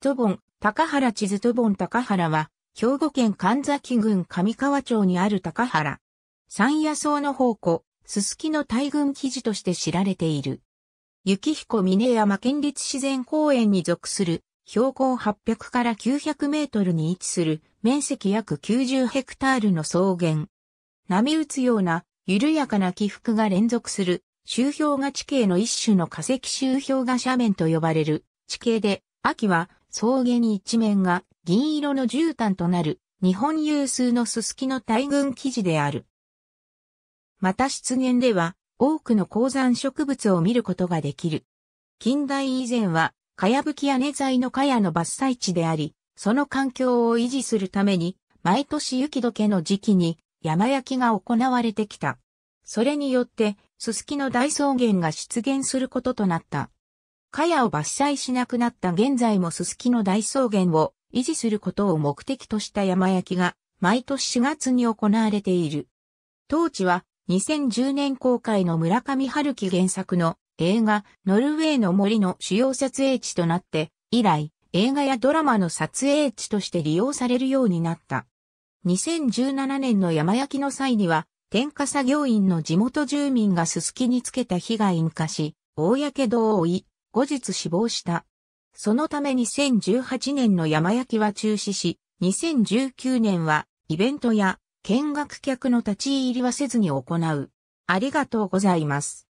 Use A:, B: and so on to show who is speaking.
A: トボン、高原地図トボン高原は、兵庫県神崎郡上川町にある高原。山野草の宝庫、すすきの大群記事として知られている。雪彦峰山県立自然公園に属する、標高800から900メートルに位置する、面積約90ヘクタールの草原。波打つような、緩やかな起伏が連続する、周氷河地形の一種の化石周氷河斜面と呼ばれる地形で、秋は草原一面が銀色の絨毯となる日本有数のすすきの大群記事である。また湿原では多くの鉱山植物を見ることができる。近代以前は、かやぶき屋根材の茅の伐採地であり、その環境を維持するために、毎年雪解けの時期に山焼きが行われてきた。それによって、すすきの大草原が出現することとなった。ヤを伐採しなくなった現在もススキの大草原を維持することを目的とした山焼きが毎年4月に行われている。当地は2010年公開の村上春樹原作の映画ノルウェーの森の主要撮影地となって以来映画やドラマの撮影地として利用されるようになった。2017年の山焼きの際には添加作業員の地元住民がススキにつけた火が引火し、大火傷を追い、後日死亡した。そのため2018年の山焼きは中止し、2019年はイベントや見学客の立ち入りはせずに行う。ありがとうございます。